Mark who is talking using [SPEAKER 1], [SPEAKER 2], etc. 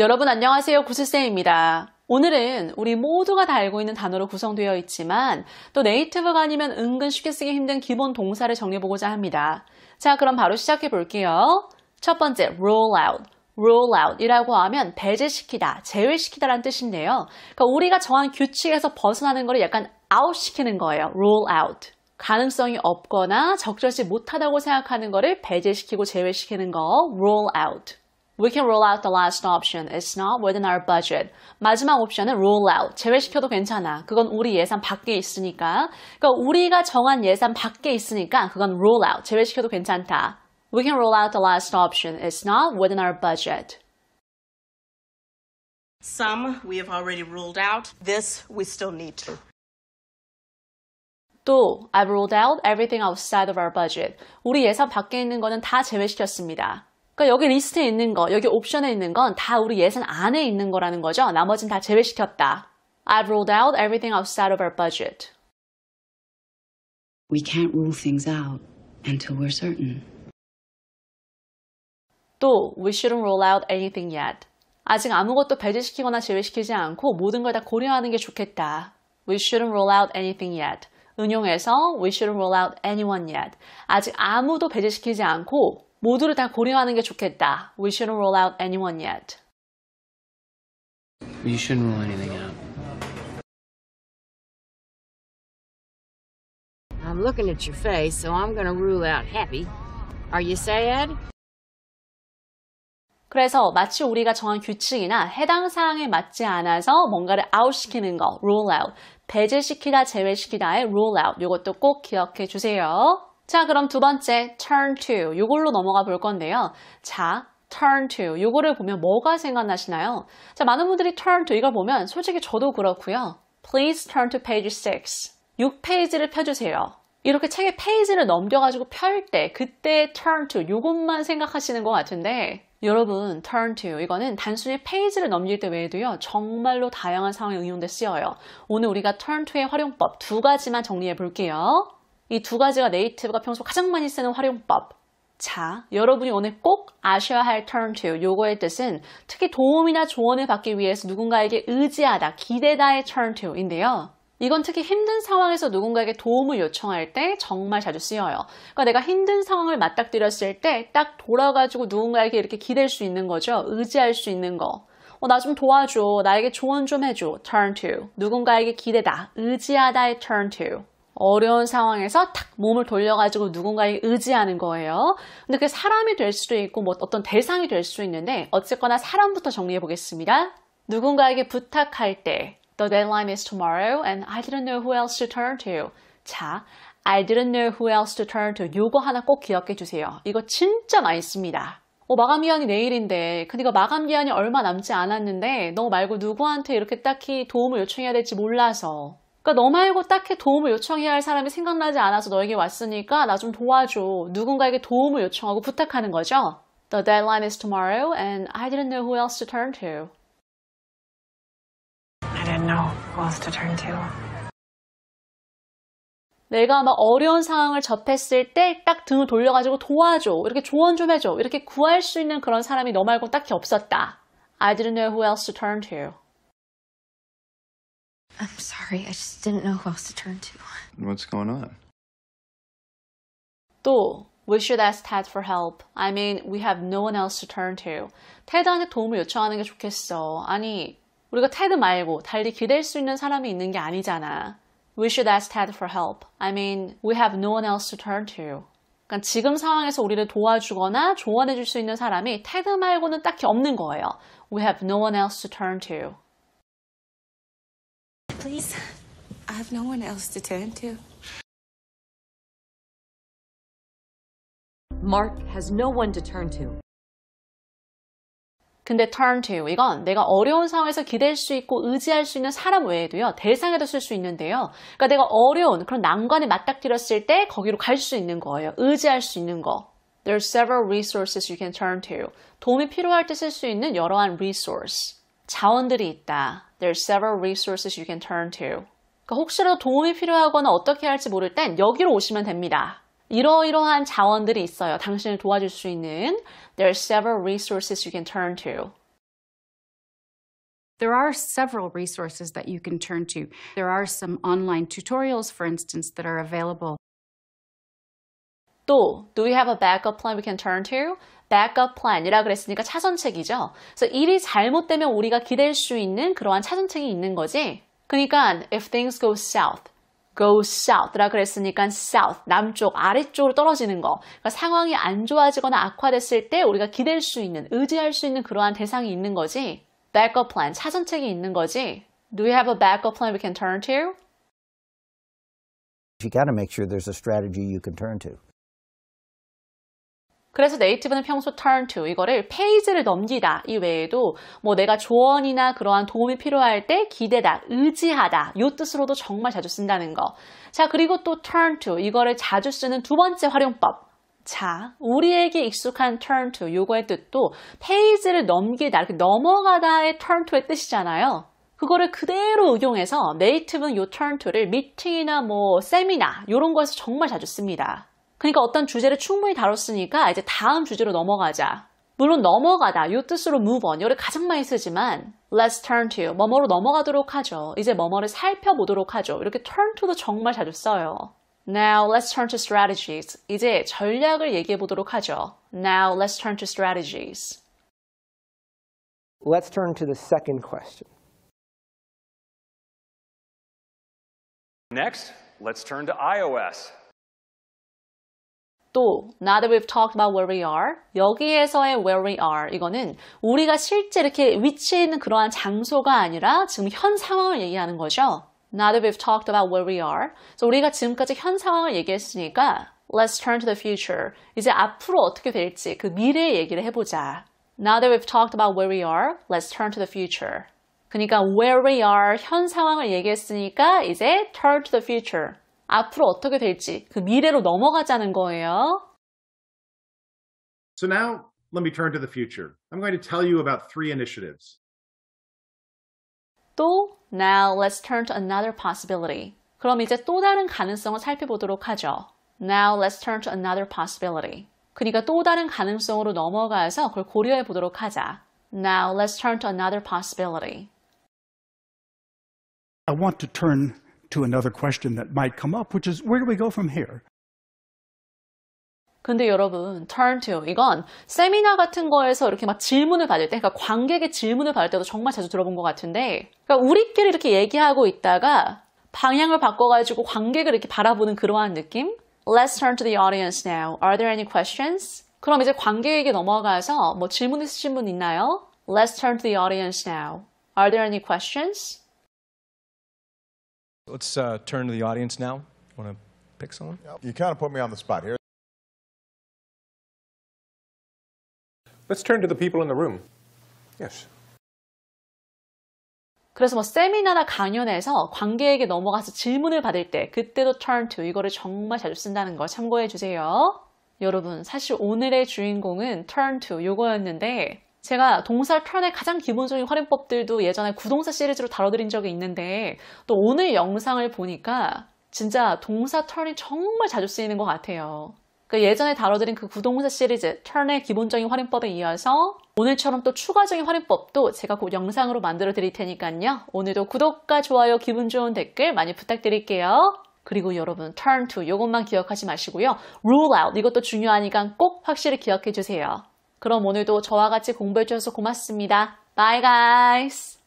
[SPEAKER 1] 여러분 안녕하세요. 구슬쌤입니다. 오늘은 우리 모두가 다 알고 있는 단어로 구성되어 있지만 또 네이티브가 아니면 은근 쉽게 쓰기 힘든 기본 동사를 정리해보고자 합니다. 자, 그럼 바로 시작해 볼게요. 첫 번째, roll out. roll out 이라고 하면 배제시키다, 제외시키다라는 뜻인데요. 그러니까 우리가 정한 규칙에서 벗어나는 것을 약간 out 시키는 거예요. roll out. 가능성이 없거나 적절치 못하다고 생각하는 것을 배제시키고 제외시키는 거 roll out. We can roll out the last option. It's not within our budget. 마지막 옵션은 roll out. 제외시켜도 괜찮아. 그건 우리 예산 밖에 있으니까. 그러니까 우리가 정한 예산 밖에 있으니까 그건 roll out. 제외시켜도 괜찮다. We can roll out the last option. It's not within our budget.
[SPEAKER 2] Some we have already ruled out. This we still need to.
[SPEAKER 1] 또 I've ruled out everything outside of our budget. 우리 예산 밖에 있는 거는 다 제외시켰습니다. 그러니까 여기 리스트에 있는 거, 여기 옵션에 있는 건 다 우리 예산 안에 있는 거라는 거죠. 나머진 다 제외시켰다. I've ruled out everything outside of our budget.
[SPEAKER 2] We can't rule things out until we're certain.
[SPEAKER 1] 또 we shouldn't rule out anything yet. 아직 아무것도 배제시키거나 제외시키지 않고 모든 걸 다 고려하는 게 좋겠다. We shouldn't rule out anything yet. 응용해서 we shouldn't rule out anyone yet. 아직 아무도 배제시키지 않고 모두를 다 고려하는 게 좋겠다. We shouldn't rule out anyone yet.
[SPEAKER 2] You shouldn't rule anything out. I'm looking at your face, so I'm going to rule out happy.
[SPEAKER 1] Are you sad? 그래서 마치 우리가 정한 규칙이나 해당 사항에 맞지 않아서 뭔가를 아웃시키는 거, rule out, 배제시키다, 제외시키다의 rule out, 이것도 꼭 기억해 주세요. 자, 그럼 두 번째 turn to 이걸로 넘어가 볼 건데요. 자, turn to 이거를 보면 뭐가 생각나시나요? 자, 많은 분들이 turn to 이걸 보면 솔직히 저도 그렇고요. Please turn to page 6. 6페이지를 펴주세요. 이렇게 책의 페이지를 넘겨가지고 펼 때 그때 turn to 이것만 생각하시는 것 같은데 여러분 turn to 이거는 단순히 페이지를 넘길 때 외에도요 정말로 다양한 상황에 응용돼 쓰여요 오늘 우리가 turn to의 활용법 두 가지만 정리해 볼게요 이두 가지가 네이티브가 평소 가장 많이 쓰는 활용법. 자, 여러분이 오늘 꼭 아셔야 할 turn to 요거의 뜻은 특히 도움이나 조언을 받기 위해서 누군가에게 의지하다, 기대다의 turn to인데요. 이건 특히 힘든 상황에서 누군가에게 도움을 요청할 때 정말 자주 쓰여요. 그러니까 내가 힘든 상황을 맞닥뜨렸을 때 딱 돌아가지고 누군가에게 이렇게 기댈 수 있는 거죠. 의지할 수 있는 거. 어, 나 좀 도와줘. 나에게 조언 좀 해줘. turn to. 누군가에게 기대다. 의지하다의 turn to. 어려운 상황에서 탁 몸을 돌려가지고 누군가에 의지하는 거예요. 근데 그게 사람이 될 수도 있고 뭐 어떤 대상이 될수도 있는데 어쨌거나 사람부터 정리해 보겠습니다. 누군가에게 부탁할 때 The deadline is tomorrow and I didn't know who else to turn to. 자, I didn't know who else to turn to. 이거 하나 꼭 기억해 주세요. 이거 진짜 많이 씁니다. 어, 마감 기한이 내일인데, 그니까 마감 기한이 얼마 남지 않았는데, 너 말고 누구한테 이렇게 딱히 도움을 요청해야 될지 몰라서 그러니까 너 말고 딱히 도움을 요청해야 할 사람이 생각나지 않아서 너에게 왔으니까 나 좀 도와줘. 누군가에게 도움을 요청하고 부탁하는 거죠. The deadline is tomorrow and I didn't know who else to turn to.
[SPEAKER 2] I didn't know who else to turn to.
[SPEAKER 1] 내가 막 어려운 상황을 접했을 때 딱 등을 돌려가지고 도와줘. 이렇게 조언 좀 해줘. 이렇게 구할 수 있는 그런 사람이 너 말고 딱히 없었다. I didn't know who else to turn to.
[SPEAKER 2] I'm sorry. I just didn't know who else to turn to. What's going on?
[SPEAKER 1] 또 We should ask Ted for help. I mean, we have no one else to turn to. 테드한테 도움을 요청하는 게 좋겠어. 아니, 우리가 테드 말고 달리 기댈 수 있는 사람이 있는 게 아니잖아. We should ask Ted for help. I mean, we have no one else to turn to. 그러니까 지금 상황에서 우리를 도와주거나 조언해 줄 수 있는 사람이 테드 말고는 딱히 없는 거예요. We have no one else to turn to.
[SPEAKER 2] Please, I have no one else to turn to. Mark has no one to turn to.
[SPEAKER 1] 근데 turn to 이건 내가 어려운 상황에서 기댈 수 있고 의지할 수 있는 사람 외에도요 대상에도 쓸 수 있는데요 그러니까 내가 어려운 그런 난관에 맞닥뜨렸을 때 거기로 갈 수 있는 거예요 의지할 수 있는 거 There are several resources you can turn to 도움이 필요할 때 쓸 수 있는 여러한 resource 자원들이 있다. There are several resources you can turn to. 그러니까 혹시라도 도움이 필요하거나 어떻게 할지 모를 땐 여기로 오시면 됩니다. 이러이러한 자원들이 있어요. 당신을 도와줄 수 있는 There are several resources you can turn to.
[SPEAKER 2] There are several resources that you can turn to. There are some online tutorials, for instance, that are available.
[SPEAKER 1] 또, do we have a backup plan we can turn to? backup plan이라 그랬으니까 차선책이죠. 그래서 일이 잘못되면 우리가 기댈 수 있는 그러한 차선책이 있는 거지. 그러니까 if things go south, go south라 그랬으니까 south 남쪽 아래쪽으로 떨어지는 거. 그러니까 상황이 안 좋아지거나 악화됐을 때 우리가 기댈 수 있는 의지할 수 있는 그러한 대상이 있는 거지. backup plan 차선책이 있는 거지. Do we have a backup plan we can turn to?
[SPEAKER 2] You got to make sure there's a strategy you can turn to.
[SPEAKER 1] 그래서 네이티브는 평소 turn to 이거를 페이지를 넘기다 이 외에도 뭐 내가 조언이나 그러한 도움이 필요할 때 기대다, 의지하다 이 뜻으로도 정말 자주 쓴다는 거. 자 그리고 또 turn to 이거를 자주 쓰는 두 번째 활용법. 자, 우리에게 익숙한 turn to 요거의 뜻도 페이지를 넘기다, 이렇게 넘어가다의 turn to의 뜻이잖아요. 그거를 그대로 응용해서 네이티브는 요 turn to를 미팅이나 뭐 세미나 이런 거에서 정말 자주 씁니다. 그러니까 어떤 주제를 충분히 다뤘으니까 이제 다음 주제로 넘어가자. 물론 넘어가다 이 뜻으로 move on 이거를 가장 많이 쓰지만 let's turn to 뭐뭐로 넘어가도록 하죠. 이제 뭐뭐를 살펴보도록 하죠. 이렇게 turn to도 정말 자주 써요. Now let's turn to strategies. 이제 전략을 얘기해 보도록 하죠. Now let's turn to strategies.
[SPEAKER 2] Let's turn to the second question. Next, let's turn to iOS.
[SPEAKER 1] 또 now that we've talked about where we are 여기에서의 where we are 이거는 우리가 실제 이렇게 위치에 있는 그러한 장소가 아니라 지금 현 상황을 얘기하는 거죠. Now that we've talked about where we are 그래서 우리가 지금까지 현 상황을 얘기했으니까 Let's turn to the future 이제 앞으로 어떻게 될지 그 미래의 얘기를 해보자. Now that we've talked about where we are let's turn to the future 그러니까 where we are 현 상황을 얘기했으니까 이제 turn to the future 앞으로 어떻게 될지 그 미래로 넘어가자는 거예요.
[SPEAKER 2] So now let me turn to the future. I'm going to tell you about three initiatives.
[SPEAKER 1] 또 now let's turn to another possibility. 그럼 이제 또 다른 가능성을 살펴보도록 하죠. Now let's turn to another possibility. 그러니까 또 다른 가능성으로 넘어가서 그걸 고려해 보도록 하자. Now let's turn to another possibility.
[SPEAKER 2] I want to turn to another question that might come up, which is where do we go from here?
[SPEAKER 1] 근데 여러분, turn to 이건 세미나 같은 거에서 이렇게 막 질문을 받을 때, 그러니까 관객의 질문을 받을 때도 정말 자주 들어본 것 같은데, 그러니까 우리끼리 이렇게 얘기하고 있다가 방향을 바꿔가지고 관객을 이렇게 바라보는 그러한 느낌? Let's turn to the audience now. Are there any questions? 그럼 이제 관객에게 넘어가서 뭐 질문 있으신 분 있나요? Let's turn to the audience now. Are there any questions?
[SPEAKER 2] Let's uh, turn to the audience now. Want to pick someone? You kind of put me on the spot here. Let's turn to the people in the room. Yes.
[SPEAKER 1] 그래서 뭐 세미나나 강연에서 관객에게 넘어가서 질문을 받을 때 그때도 turn to 이거를 정말 자주 쓴다는 거 참고해 주세요. 여러분 사실 오늘의 주인공은 turn to 요거였는데 제가 동사 편의 가장 기본적인 활용법들도 예전에 구동사 시리즈로 다뤄드린 적이 있는데 또 오늘 영상을 보니까 진짜 동사 턴이 정말 자주 쓰이는 것 같아요. 그 예전에 다뤄드린 그 구동사 시리즈 턴의 기본적인 활용법에 이어서 오늘처럼 또 추가적인 활용법도 제가 곧 영상으로 만들어 드릴 테니까요. 오늘도 구독과 좋아요, 기분 좋은 댓글 많이 부탁드릴게요. 그리고 여러분 turn to 이것만 기억하지 마시고요. rule out 이것도 중요하니까 꼭 확실히 기억해 주세요. 그럼 오늘도 저와 같이 공부해 주셔서 고맙습니다. Bye
[SPEAKER 2] guys!